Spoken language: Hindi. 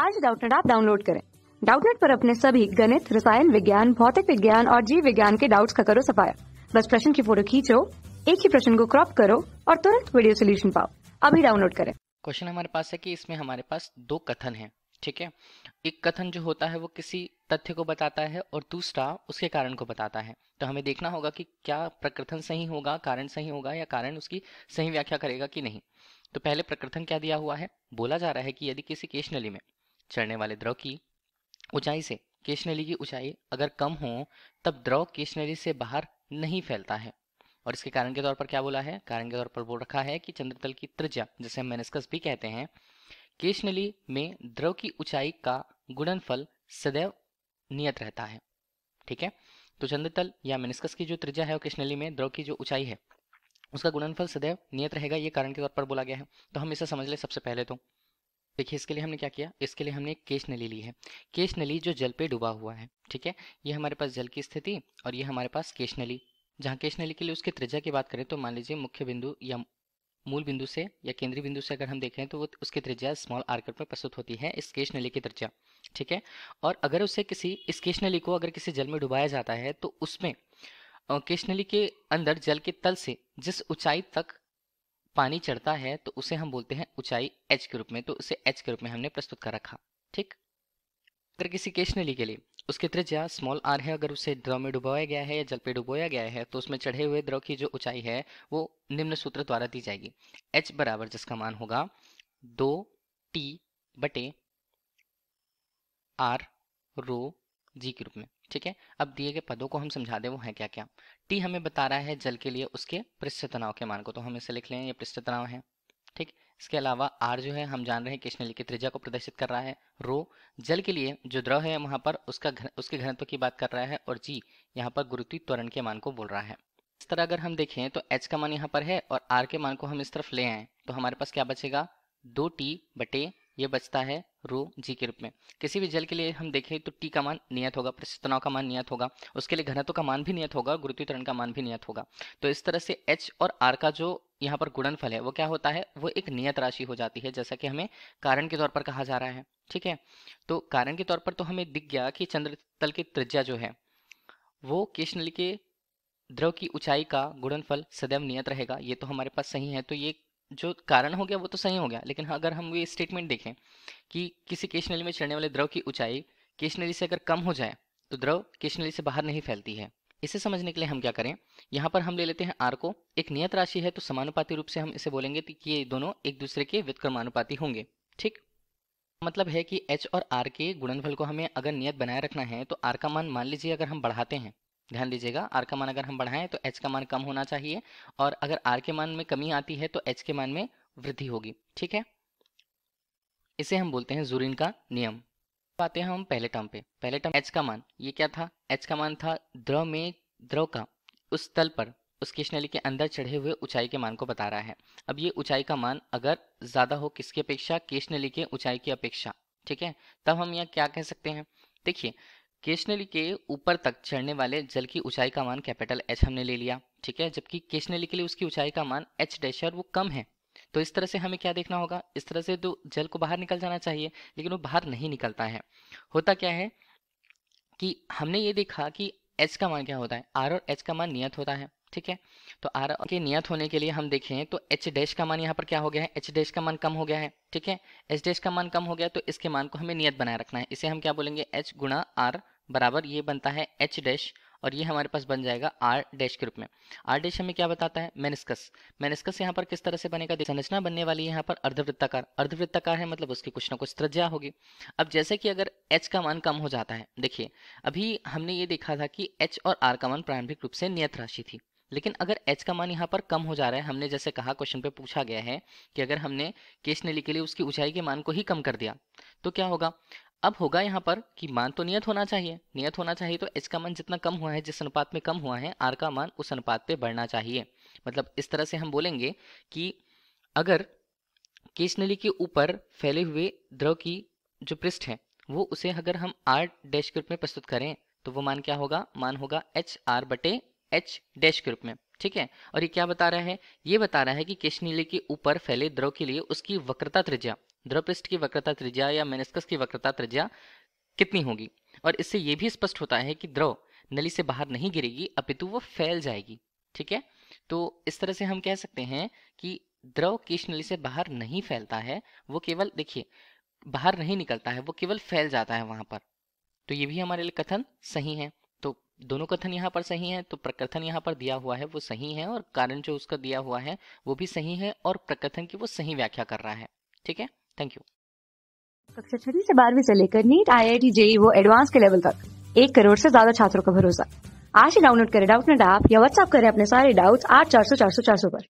आज डाउटनेट आप डाउनलोड करें डाउटनेट पर अपने सभी गणित रसायन विज्ञान भौतिक विज्ञान और जीव विज्ञान के डाउट्स का करो सफाया बस प्रश्न की फोटो खींचो एक ही प्रश्न को क्रॉप करो और तुरंत वीडियो सोल्यूशन पाओ अभी डाउनलोड करें क्वेश्चन हमारे पास है कि इसमें हमारे पास दो कथन है ठीक है एक कथन जो होता है वो किसी तथ्य को बताता है और दूसरा उसके कारण को बताता है तो हमें देखना होगा कि क्या प्रकथन सही होगा कारण सही होगा या कारण उसकी सही व्याख्या करेगा कि नहीं तो पहले प्रकथन क्या दिया हुआ है बोला जा रहा है कि यदि किसी केशनली में चढ़ने वाले द्रव की ऊंचाई से केश नली की ऊंचाई अगर कम हो तब द्रव केश नली से बाहर नहीं फैलता है और इसके कारण के तौर पर क्या बोला है कारण के तौर पर बोल रखा है कि चंद्रतल की त्रिज्या जिसे हम मेनिस्कस भी कहते हैं केश नली में द्रव की ऊंचाई का गुणनफल सदैव नियत रहता है ठीक है तो चंद्रतल या मेनिस्कस की जो त्रिज्या है और नली में द्रव की जो ऊंचाई है उसका गुणनफल सदैव नियत रहेगा ये कारण के तौर पर बोला गया है तो हम इसे समझ ले सबसे पहले तो देखिए इसके लिए हमने क्या किया इसके लिए हमने एक केश नली ली है केश नली जो जल पे डूबा हुआ है ठीक है ये हमारे पास जल की स्थिति और ये हमारे पास केश नली जहाँ केश नली के लिए उसके त्रिज्या की बात करें तो मान लीजिए मुख्य बिंदु या मूल बिंदु से या केंद्रीय बिंदु से अगर हम देखें तो वो उसकी त्रिज्या स्मॉल आर्कट में प्रस्तुत होती है इस केश नली की त्रिज्या ठीक है और अगर उसे किसी इस केश नली को अगर किसी जल में डुबाया जाता है तो उसमें केश नली के अंदर जल के तल से जिस ऊंचाई तक पानी चढ़ता है तो उसे हम बोलते हैं ऊंचाई एच के रूप में तो उसे एच के रूप में हमने प्रस्तुत कर रखा ठीक त्रिकिसिकेशनली के लिए उसके त्रिज्या स्मॉल आर है अगर उसे द्रव में डुबाया गया है या जल पे डुबोया गया है तो उसमें चढ़े हुए द्रव की जो ऊंचाई है वो निम्न सूत्र द्वारा दी जाएगी एच बराबर जिसका मान होगा दो टी बटे आर रो जी के रूप में ठीक है अब दिए गए पदों को हम समझा दें वो है क्या क्या टी हमें बता रहा है जल के लिए उसके पृष्ठ तनाव के मान को तो हम इसे लिख लें ये पृष्ठ तनाव है ठीक इसके अलावा आर जो है हम जान रहे हैं कृष्णली की त्रिज्या को प्रदर्शित कर रहा है रो जल के लिए जो द्रव है वहाँ पर उसका घन, उसके घनत्व की बात कर रहा है और जी यहाँ पर गुरुत्वीय त्वरण के मान को बोल रहा है इस तरह अगर हम देखें तो एच का मान यहाँ पर है और आर के मान को हम इस तरफ ले आए तो हमारे पास क्या बचेगा दो टी बटे ये बचता है रो जी के रूप में किसी भी जल के लिए हम देखें तो टी का मान नियत होगा प्रसिद्ध तनाव का मान नियत होगा उसके लिए घनत्व का मान भी नियत होगा और गुरुत्वीकरण का मान भी नियत होगा तो इस तरह से एच और आर का जो यहाँ पर गुणनफल है वो क्या होता है वो एक नियत राशि हो जाती है जैसा कि हमें कारण के तौर पर कहा जा रहा है ठीक है तो कारण के तौर पर तो हमें दिख गया कि चंद्र तल की त्रिज्या जो है वो कृष्णल के द्रव की ऊंचाई का गुणनफल सदैव नियत रहेगा ये तो हमारे पास सही है तो ये जो कारण हो गया वो तो सही हो गया लेकिन अगर हम ये स्टेटमेंट देखें कि किसी केशनली में चढ़ने वाले द्रव की ऊंचाई केशनली से अगर कम हो जाए तो द्रव केशनली से बाहर नहीं फैलती है इसे समझने के लिए हम क्या करें यहाँ पर हम ले लेते हैं आर को एक नियत राशि है तो समानुपाती रूप से हम इसे बोलेंगे कि ये दोनों एक दूसरे के व्युतक्रमानुपाती होंगे ठीक मतलब है कि एच और आर के गुणनफल को हमें अगर नियत बनाए रखना है तो आर का मान मान लीजिए अगर हम बढ़ाते हैं ध्यान दीजिएगा आर का मान अगर हम बढ़ाएं तो एच का मान कम होना चाहिए और अगर आर के मान में कमी आती है तो एच के मान में वृद्धि होगी ठीक है इसे हम बोलते हैं जूरिन का नियम आते हैं हम पहले टर्म पे पहले टर्म एच का मान ये क्या था एच का मान था द्रव में द्रव का उस तल पर उस कृष्णली के अंदर चढ़े हुए ऊंचाई के मान को बता रहा है अब ये ऊंचाई का मान अगर ज्यादा हो किसकी अपेक्षा कृष्णली के ऊंचाई की अपेक्षा ठीक है तब हम यह क्या कह सकते हैं देखिए केशनली के ऊपर तक चढ़ने वाले जल की ऊंचाई का मान कैपिटल एच हमने ले लिया ठीक है जबकि केशनली के लिए उसकी ऊंचाई का मान एच डैश है और वो कम है तो इस तरह से हमें क्या देखना होगा इस तरह से तो जल को बाहर निकल जाना चाहिए लेकिन वो बाहर नहीं निकलता है होता क्या है कि हमने ये देखा कि एच का मान क्या होता है आर और एच का मान नियत होता है ठीक है तो आर के नियत होने के लिए हम देखें तो एच डैश का मान यहाँ पर क्या हो गया है एच डैश का मान कम हो गया है ठीक है एच डैश का मान कम हो गया तो इसके मान को हमें नियत बनाए रखना है इसे हम क्या बोलेंगे एच गुणा आर बराबर ये बनता है एच डैश और ये हमारे पास बन जाएगा आर डैश के रूप में आर डैश हमें क्या बताता है मेनिस्कस मेनिस्कस यहाँ पर किस तरह से बनेगा संरचना बनने वाली है यहाँ पर अर्धवृत्ताकार अर्धवृत्ताकार है मतलब उसकी कुछ ना कुछ त्रिज्या होगी अब जैसे कि अगर एच का मान कम हो जाता है देखिए अभी हमने ये देखा था कि एच और आर का मान प्रारंभिक रूप से नियत राशि थी लेकिन अगर एच का मान यहाँ पर कम हो जा रहा है हमने जैसे कहा क्वेश्चन पे पूछा गया है कि अगर हमने केश नली के लिए उसकी ऊंचाई के मान को ही कम कर दिया तो क्या होगा अब होगा यहाँ पर कि मान तो नियत होना चाहिए नियत होना चाहिए तो एच का मान जितना कम हुआ है जिस अनुपात में कम हुआ है आर का मान उस अनुपात पे बढ़ना चाहिए मतलब इस तरह से हम बोलेंगे कि अगर केश नली के ऊपर फैले हुए द्रव की जो पृष्ठ है वो उसे अगर हम आर डैश के रूप में प्रस्तुत करें तो वो मान क्या होगा मान होगा एच आर बटे एच डैश के रूप में ठीक है और ये क्या बता रहा है ये बता रहा है कि केशनीले के ऊपर फैले द्रव के लिए उसकी वक्रता त्रिज्या द्रवपृष्ठ की वक्रता त्रिज्या या मेनिस्कस की वक्रता त्रिज्या कितनी होगी और इससे ये भी स्पष्ट होता है कि द्रव नली से बाहर नहीं गिरेगी अपितु वो फैल जाएगी ठीक है तो इस तरह से हम कह सकते हैं कि द्रव केश नली से बाहर नहीं फैलता है वो केवल देखिए बाहर नहीं निकलता है वो केवल फैल जाता है वहां पर तो ये भी हमारे लिए कथन सही है दोनों कथन यहाँ पर सही है तो प्रकथन यहाँ पर दिया हुआ है वो सही है और कारण जो उसका दिया हुआ है वो भी सही है और प्रकथन की वो सही व्याख्या कर रहा है ठीक है थैंक यू कक्षा छठी से बारहवीं से लेकर NEET I I T JEE वो एडवांस के लेवल तक एक करोड़ से ज्यादा छात्रों का भरोसा आज ही डाउनलोड करें डाउट नेट ऐप या व्हाट्सअप करें अपने सारे डाउट्स आठ चार सौ चार सौ चार सौ पर